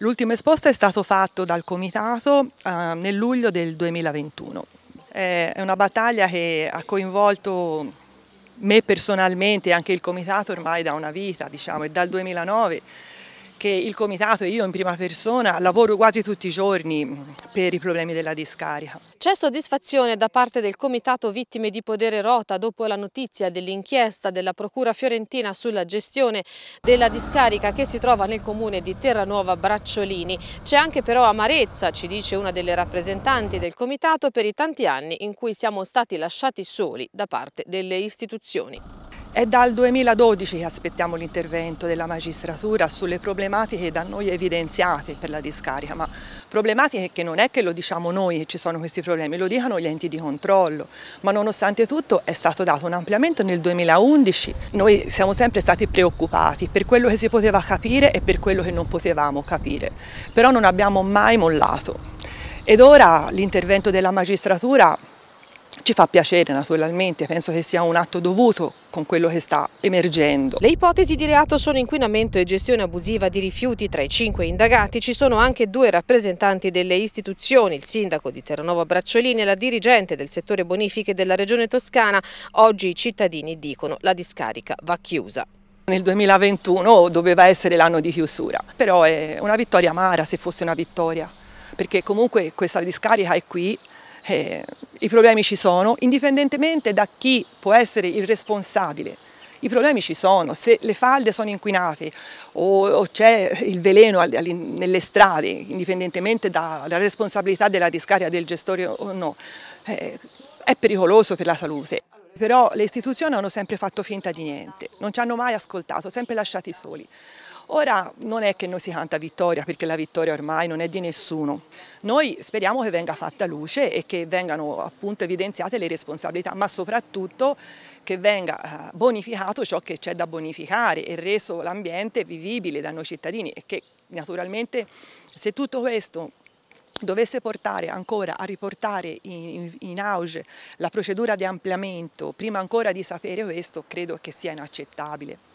L'ultimo esposto è stato fatto dal Comitato eh, nel luglio del 2021. È una battaglia che ha coinvolto me personalmente e anche il Comitato ormai da una vita, diciamo, è dal 2009 che il comitato e io in prima persona lavoro quasi tutti i giorni per i problemi della discarica. C'è soddisfazione da parte del comitato vittime di podere rota dopo la notizia dell'inchiesta della procura fiorentina sulla gestione della discarica che si trova nel comune di Terranuova Bracciolini. C'è anche però amarezza, ci dice una delle rappresentanti del comitato, per i tanti anni in cui siamo stati lasciati soli da parte delle istituzioni. È dal 2012 che aspettiamo l'intervento della magistratura sulle problematiche da noi evidenziate per la discarica, ma problematiche che non è che lo diciamo noi che ci sono questi problemi, lo dicono gli enti di controllo, ma nonostante tutto è stato dato un ampliamento nel 2011. Noi siamo sempre stati preoccupati per quello che si poteva capire e per quello che non potevamo capire, però non abbiamo mai mollato. Ed ora l'intervento della magistratura ci fa piacere naturalmente, penso che sia un atto dovuto con quello che sta emergendo. Le ipotesi di reato sono inquinamento e gestione abusiva di rifiuti. Tra i cinque indagati ci sono anche due rappresentanti delle istituzioni, il sindaco di Terranova Bracciolini e la dirigente del settore bonifiche della regione toscana. Oggi i cittadini dicono la discarica va chiusa. Nel 2021 doveva essere l'anno di chiusura, però è una vittoria amara se fosse una vittoria, perché comunque questa discarica è qui, eh, I problemi ci sono, indipendentemente da chi può essere il responsabile. I problemi ci sono, se le falde sono inquinate o, o c'è il veleno all, all, nelle strade, indipendentemente dalla responsabilità della discarica del gestore o no, eh, è pericoloso per la salute. Però le istituzioni hanno sempre fatto finta di niente, non ci hanno mai ascoltato, sempre lasciati soli. Ora non è che noi si canta vittoria perché la vittoria ormai non è di nessuno, noi speriamo che venga fatta luce e che vengano appunto evidenziate le responsabilità, ma soprattutto che venga eh, bonificato ciò che c'è da bonificare e reso l'ambiente vivibile da noi cittadini e che naturalmente se tutto questo dovesse portare ancora a riportare in, in, auge la procedura di ampliamento prima ancora di sapere questo credo che sia inaccettabile.